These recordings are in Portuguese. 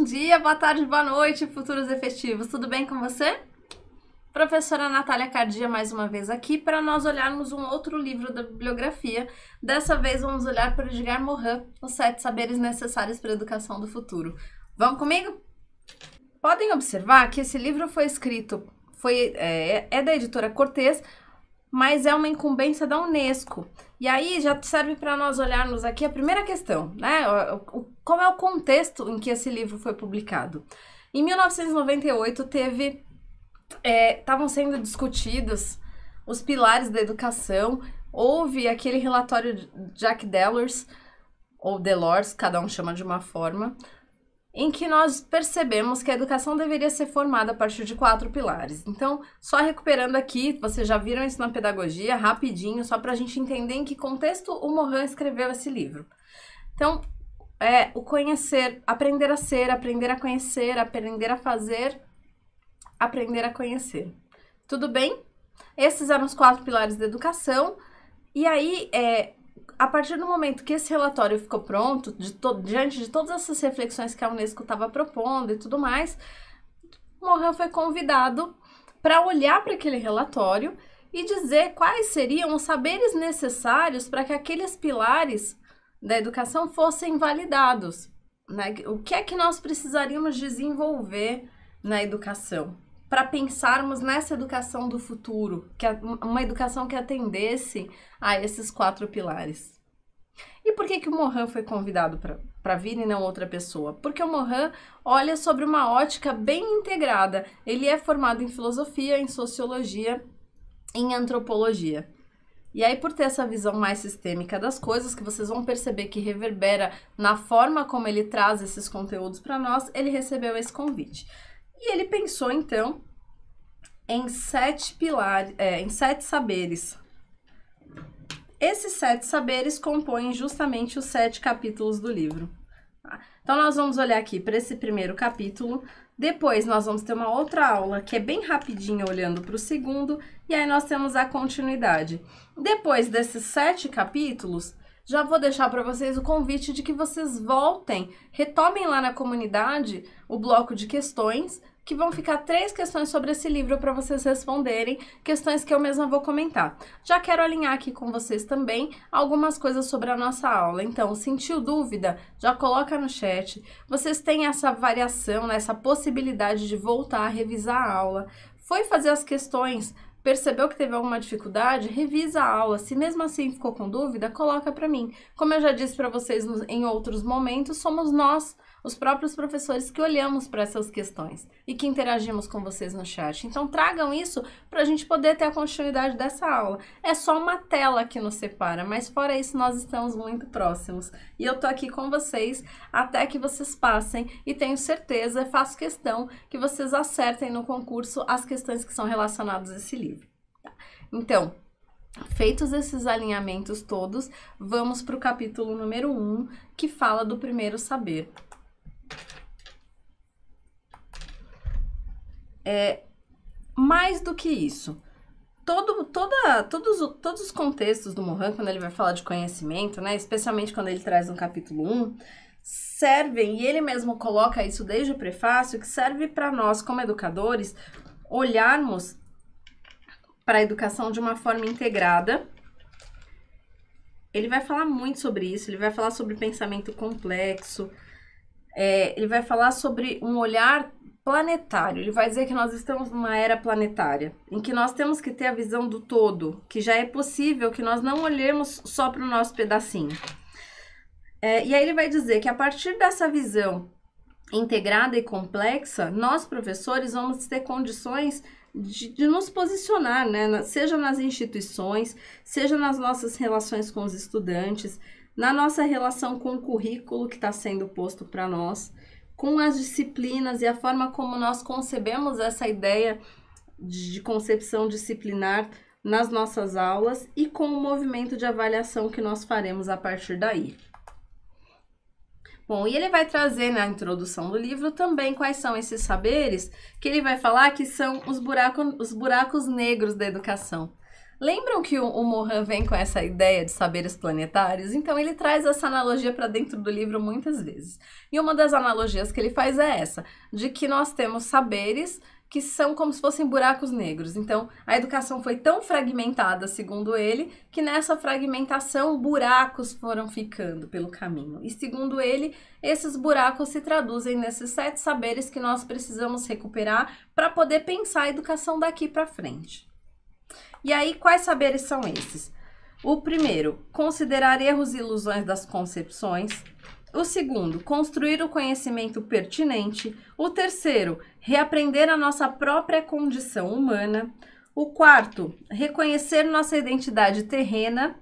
bom dia, boa tarde, boa noite, futuros efetivos. Tudo bem com você? Professora Natália Cardia mais uma vez aqui para nós olharmos um outro livro da bibliografia. Dessa vez vamos olhar para Edgar Morin, Os Sete Saberes Necessários para a Educação do Futuro. Vamos comigo? Podem observar que esse livro foi escrito, foi, é, é da editora Cortez, mas é uma incumbência da Unesco. E aí já serve para nós olharmos aqui a primeira questão, né? Qual é o contexto em que esse livro foi publicado? Em 1998 teve estavam é, sendo discutidos os pilares da educação. Houve aquele relatório de Jack Delors ou Delors, cada um chama de uma forma, em que nós percebemos que a educação deveria ser formada a partir de quatro pilares. Então, só recuperando aqui, vocês já viram isso na pedagogia, rapidinho, só para a gente entender em que contexto o Morin escreveu esse livro. Então, é o conhecer, aprender a ser, aprender a conhecer, aprender a fazer, aprender a conhecer. Tudo bem? Esses eram os quatro pilares da educação. E aí, é, a partir do momento que esse relatório ficou pronto, de diante de todas essas reflexões que a Unesco estava propondo e tudo mais, Morin foi convidado para olhar para aquele relatório e dizer quais seriam os saberes necessários para que aqueles pilares da educação fossem validados. Né? O que é que nós precisaríamos desenvolver na educação? para pensarmos nessa educação do futuro, que é uma educação que atendesse a esses quatro pilares. E por que, que o Mohan foi convidado para vir e não outra pessoa? Porque o Mohan olha sobre uma ótica bem integrada. Ele é formado em filosofia, em sociologia, em antropologia. E aí, por ter essa visão mais sistêmica das coisas, que vocês vão perceber que reverbera na forma como ele traz esses conteúdos para nós, ele recebeu esse convite. E ele pensou então em sete pilares, é, em sete saberes. Esses sete saberes compõem justamente os sete capítulos do livro. Tá? Então nós vamos olhar aqui para esse primeiro capítulo, depois nós vamos ter uma outra aula que é bem rapidinha olhando para o segundo e aí nós temos a continuidade. Depois desses sete capítulos, já vou deixar para vocês o convite de que vocês voltem, retomem lá na comunidade o bloco de questões que vão ficar três questões sobre esse livro para vocês responderem, questões que eu mesma vou comentar. Já quero alinhar aqui com vocês também algumas coisas sobre a nossa aula. Então, sentiu dúvida? Já coloca no chat. Vocês têm essa variação, né, essa possibilidade de voltar a revisar a aula. Foi fazer as questões? Percebeu que teve alguma dificuldade? Revisa a aula. Se mesmo assim ficou com dúvida, coloca para mim. Como eu já disse para vocês em outros momentos, somos nós os próprios professores que olhamos para essas questões e que interagimos com vocês no chat. Então tragam isso para a gente poder ter a continuidade dessa aula. É só uma tela que nos separa, mas fora isso nós estamos muito próximos. E eu estou aqui com vocês até que vocês passem e tenho certeza, faço questão que vocês acertem no concurso as questões que são relacionadas a esse livro. Tá? Então, Feitos esses alinhamentos todos, vamos para o capítulo número 1, um, que fala do primeiro saber. É, mais do que isso, todo, toda, todos, todos os contextos do Mohan, quando ele vai falar de conhecimento, né, especialmente quando ele traz no capítulo 1, servem, e ele mesmo coloca isso desde o prefácio, que serve para nós, como educadores, olharmos para a educação de uma forma integrada. Ele vai falar muito sobre isso, ele vai falar sobre pensamento complexo, é, ele vai falar sobre um olhar planetário. Ele vai dizer que nós estamos numa era planetária, em que nós temos que ter a visão do todo, que já é possível que nós não olhemos só para o nosso pedacinho. É, e aí ele vai dizer que a partir dessa visão integrada e complexa, nós professores vamos ter condições de, de, nos posicionar, né? seja nas instituições, seja nas nossas relações com os estudantes, na nossa relação com o currículo que está sendo posto para nós com as disciplinas e a forma como nós concebemos essa ideia de, concepção disciplinar nas nossas aulas e com o movimento de avaliação que nós faremos a partir daí. Bom, e ele vai trazer na introdução do livro também quais são esses saberes que ele vai falar que são os buraco os buracos negros da educação. Lembram que o, o Mohan vem com essa ideia de saberes planetários? Então ele traz essa analogia para dentro do livro muitas vezes. E uma das analogias que ele faz é essa, de que nós temos saberes que são como se fossem buracos negros. Então, a educação foi tão fragmentada, segundo ele, que nessa fragmentação buracos foram ficando pelo caminho. E segundo ele, esses buracos se traduzem nesses sete saberes que nós precisamos recuperar para poder pensar a educação daqui para frente. E aí, quais saberes são esses? O primeiro, considerar erros e ilusões das concepções. O segundo, construir o conhecimento pertinente. O terceiro, reaprender a nossa própria condição humana. O quarto, reconhecer nossa identidade terrena.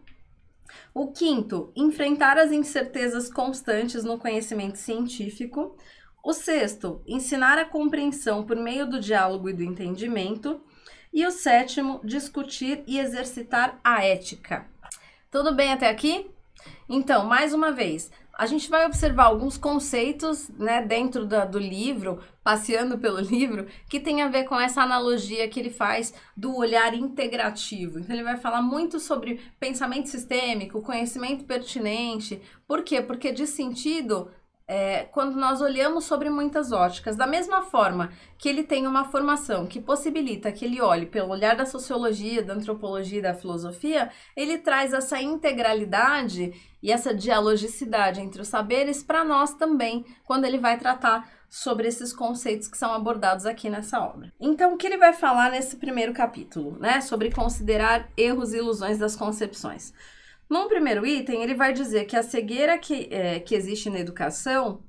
O quinto, enfrentar as incertezas constantes no conhecimento científico. O sexto, ensinar a compreensão por meio do diálogo e do entendimento. E o sétimo, discutir e exercitar a ética. Tudo bem até aqui? Então, mais uma vez, a gente vai observar alguns conceitos né, dentro da, do livro, passeando pelo livro, que tem a ver com essa analogia que ele faz do olhar integrativo. Então, ele vai falar muito sobre pensamento sistêmico, conhecimento pertinente. Por quê? Porque de sentido é, quando nós olhamos sobre muitas óticas. Da mesma forma que ele tem uma formação que possibilita que ele olhe pelo olhar da sociologia, da antropologia e da filosofia, ele traz essa integralidade e essa dialogicidade entre os saberes para nós também, quando ele vai tratar sobre esses conceitos que são abordados aqui nessa obra. Então, o que ele vai falar nesse primeiro capítulo, né? Sobre considerar erros e ilusões das concepções. Num primeiro item, ele vai dizer que a cegueira que, é, que existe na educação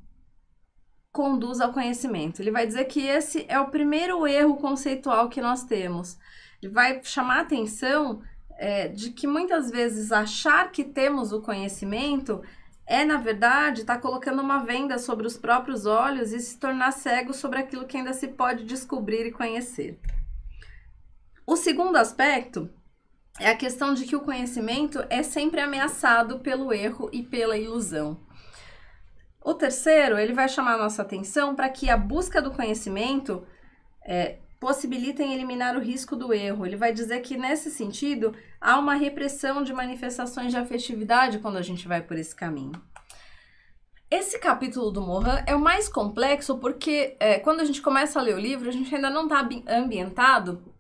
conduz ao conhecimento. Ele vai dizer que esse é o primeiro erro conceitual que nós temos. Ele vai chamar a atenção é, de que muitas vezes achar que temos o conhecimento é, na verdade, estar tá colocando uma venda sobre os próprios olhos e se tornar cego sobre aquilo que ainda se pode descobrir e conhecer. O segundo aspecto é a questão de que o conhecimento é sempre ameaçado pelo erro e pela ilusão. O terceiro, ele vai chamar nossa atenção para que a busca do conhecimento é, possibilita eliminar o risco do erro. Ele vai dizer que, nesse sentido, há uma repressão de manifestações de afetividade quando a gente vai por esse caminho. Esse capítulo do Mohan é o mais complexo porque é, quando a gente começa a ler o livro, a gente ainda não está ambientado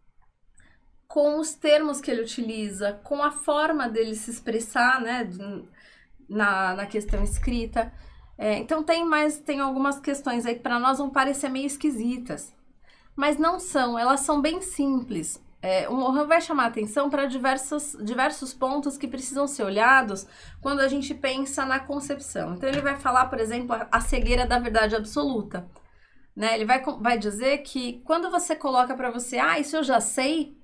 com os termos que ele utiliza, com a forma dele se expressar, né, na, na questão escrita. É, então tem mais, tem algumas questões aí que para nós vão parecer meio esquisitas, mas não são, elas são bem simples. É, o Mohan vai chamar atenção para diversos, diversos pontos que precisam ser olhados quando a gente pensa na concepção. Então ele vai falar, por exemplo, a cegueira da verdade absoluta. Né? Ele vai, vai dizer que quando você coloca para você, ah, isso eu já sei,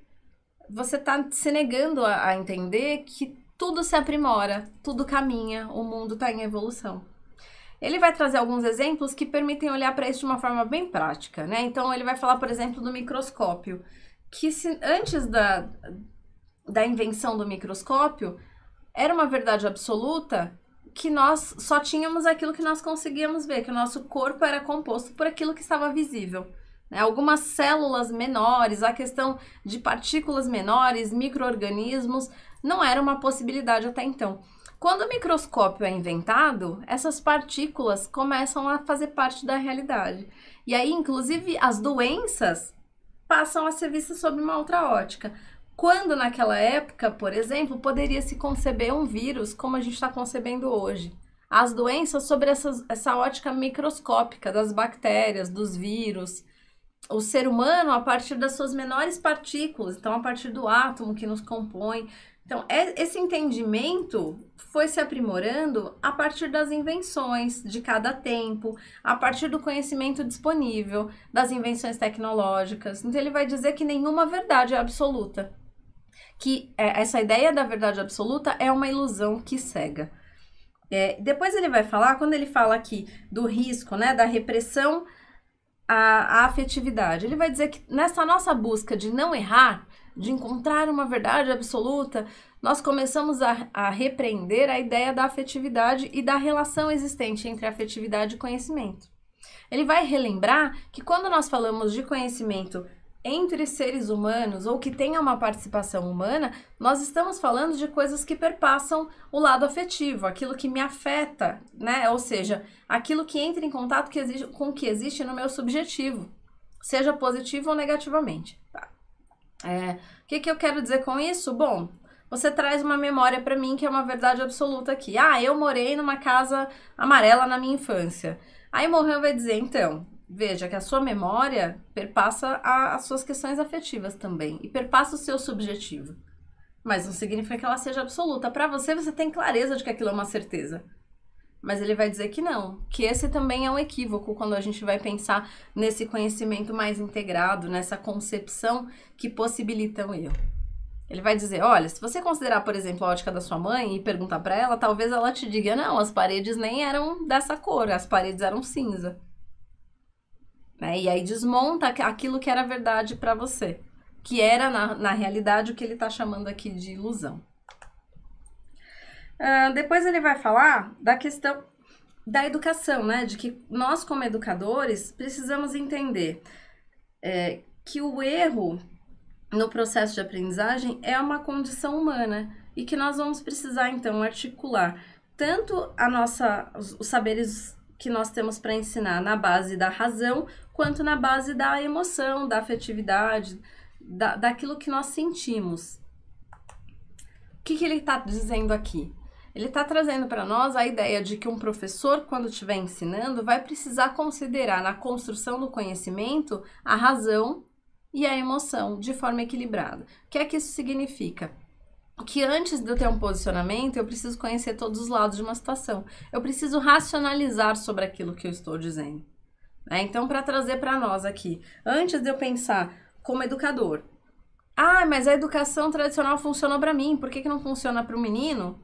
você tá se negando a, a entender que tudo se aprimora, tudo caminha, o mundo está em evolução. Ele vai trazer alguns exemplos que permitem olhar para isso de uma forma bem prática, né? Então ele vai falar, por exemplo, do microscópio, que se, antes da, da invenção do microscópio era uma verdade absoluta que nós só tínhamos aquilo que nós conseguíamos ver, que o nosso corpo era composto por aquilo que estava visível. Né? Algumas células menores, a questão de partículas menores, micro-organismos, não era uma possibilidade até então. Quando o microscópio é inventado, essas partículas começam a fazer parte da realidade. E aí, inclusive, as doenças passam a ser vistas sob uma outra ótica. Quando naquela época, por exemplo, poderia se conceber um vírus como a gente está concebendo hoje. As doenças sobre essas, essa ótica microscópica das bactérias, dos vírus, o ser humano a partir das suas menores partículas, então a partir do átomo que nos compõe. Então, é, esse entendimento foi se aprimorando a partir das invenções de cada tempo, a partir do conhecimento disponível, das invenções tecnológicas. Então, ele vai dizer que nenhuma verdade é absoluta, que é, essa ideia da verdade absoluta é uma ilusão que cega. É, depois ele vai falar, quando ele fala aqui do risco, né, da repressão a, a afetividade. Ele vai dizer que nessa nossa busca de não errar, de encontrar uma verdade absoluta, nós começamos a, a, repreender a ideia da afetividade e da relação existente entre afetividade e conhecimento. Ele vai relembrar que quando nós falamos de conhecimento entre seres humanos ou que tenha uma participação humana, nós estamos falando de coisas que perpassam o lado afetivo, aquilo que me afeta, né? Ou seja, aquilo que entra em contato que exige, com o que existe no meu subjetivo, seja positivo ou negativamente. Tá. É, o que, que eu quero dizer com isso? Bom, você traz uma memória para mim que é uma verdade absoluta aqui. Ah, eu morei numa casa amarela na minha infância. Aí morreu vai dizer, então, Veja que a sua memória perpassa a, as suas questões afetivas também e perpassa o seu subjetivo. Mas não significa que ela seja absoluta. Para você, você tem clareza de que aquilo é uma certeza. Mas ele vai dizer que não, que esse também é um equívoco quando a gente vai pensar nesse conhecimento mais integrado, nessa concepção que possibilita o um erro. Ele vai dizer: olha, se você considerar, por exemplo, a ótica da sua mãe e perguntar para ela, talvez ela te diga: não, as paredes nem eram dessa cor, as paredes eram cinza. Né? E aí desmonta aquilo que era verdade para você, que era, na, na realidade, o que ele está chamando aqui de ilusão. Uh, depois ele vai falar da questão da educação, né? De que nós, como educadores, precisamos entender é, que o erro no processo de aprendizagem é uma condição humana e que nós vamos precisar, então, articular tanto a nossa, os, os saberes que nós temos para ensinar na base da razão, quanto na base da emoção, da afetividade, da, daquilo que nós sentimos. O que, que ele está dizendo aqui? Ele está trazendo para nós a ideia de que um professor, quando estiver ensinando, vai precisar considerar na construção do conhecimento a razão e a emoção de forma equilibrada. O que é que isso significa? que antes de eu ter um posicionamento, eu preciso conhecer todos os lados de uma situação. Eu preciso racionalizar sobre aquilo que eu estou dizendo. Né? Então, para trazer para nós aqui, antes de eu pensar como educador, ah, mas a educação tradicional funcionou para mim, por que, que não funciona para o menino?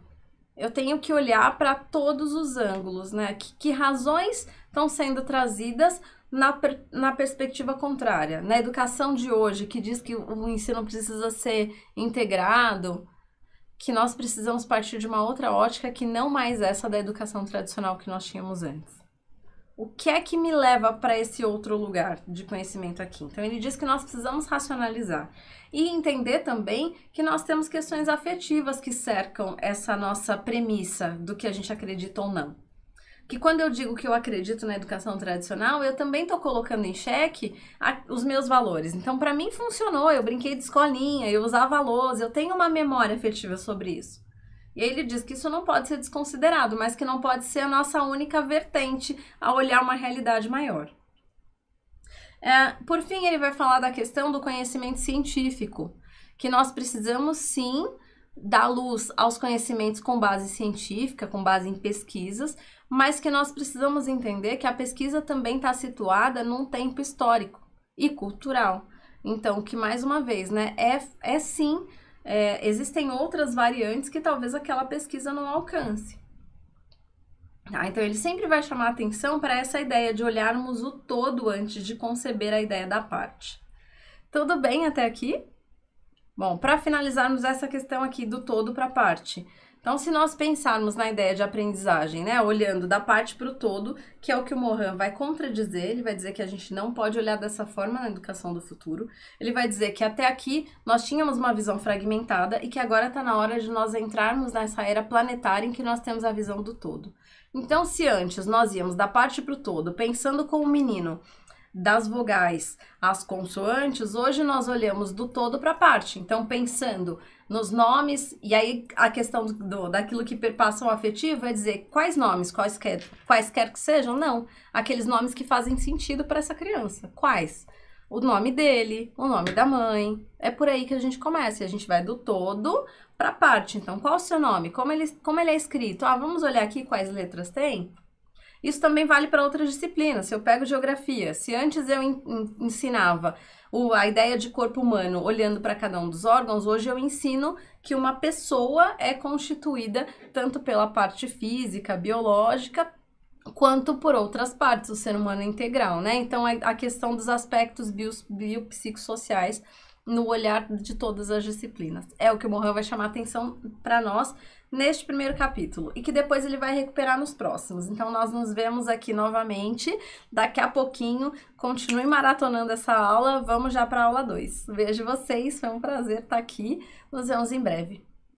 Eu tenho que olhar para todos os ângulos, né? Que, que razões estão sendo trazidas na, per, na perspectiva contrária? Na educação de hoje, que diz que o ensino precisa ser integrado, que nós precisamos partir de uma outra ótica que não mais essa da educação tradicional que nós tínhamos antes. O que é que me leva para esse outro lugar de conhecimento aqui? Então, ele diz que nós precisamos racionalizar e entender também que nós temos questões afetivas que cercam essa nossa premissa do que a gente acredita ou não que quando eu digo que eu acredito na educação tradicional, eu também estou colocando em xeque a, os meus valores. Então, para mim funcionou, eu brinquei de escolinha, eu usava lousa, eu tenho uma memória afetiva sobre isso. E aí ele diz que isso não pode ser desconsiderado, mas que não pode ser a nossa única vertente a olhar uma realidade maior. É, por fim, ele vai falar da questão do conhecimento científico, que nós precisamos sim dar luz aos conhecimentos com base científica, com base em pesquisas, mas que nós precisamos entender que a pesquisa também está situada num tempo histórico e cultural. Então, que mais uma vez, né, é, é sim, é, existem outras variantes que talvez aquela pesquisa não alcance. Ah, então, ele sempre vai chamar atenção para essa ideia de olharmos o todo antes de conceber a ideia da parte. Tudo bem até aqui? Bom, para finalizarmos essa questão aqui do todo para parte. Então, se nós pensarmos na ideia de aprendizagem, né, olhando da parte para o todo, que é o que o Mohan vai contradizer, ele vai dizer que a gente não pode olhar dessa forma na educação do futuro. Ele vai dizer que até aqui nós tínhamos uma visão fragmentada e que agora está na hora de nós entrarmos nessa era planetária em que nós temos a visão do todo. Então, se antes nós íamos da parte para o todo, pensando com o menino das vogais às consoantes, hoje nós olhamos do todo para a parte. Então, pensando nos nomes, e aí a questão do, daquilo que perpassa o afetivo é dizer quais nomes, quaisquer, quaisquer que sejam, não. Aqueles nomes que fazem sentido para essa criança. Quais? O nome dele, o nome da mãe. É por aí que a gente começa. E a gente vai do todo para a parte. Então, qual o seu nome? Como ele, como ele é escrito? Ah, vamos olhar aqui quais letras tem? Isso também vale para outras disciplinas. Se eu pego geografia, se antes eu in, in, ensinava o, a ideia de corpo humano olhando para cada um dos órgãos, hoje eu ensino que uma pessoa é constituída tanto pela parte física, biológica, quanto por outras partes, o ser humano integral, né? Então, a questão dos aspectos bio, biopsicossociais no olhar de todas as disciplinas. É o que o Morreu vai chamar atenção para nós neste primeiro capítulo e que depois ele vai recuperar nos próximos. Então nós nos vemos aqui novamente daqui a pouquinho. Continue maratonando essa aula, vamos já para a aula 2. Vejo vocês, foi um prazer estar aqui. Nos vemos em breve.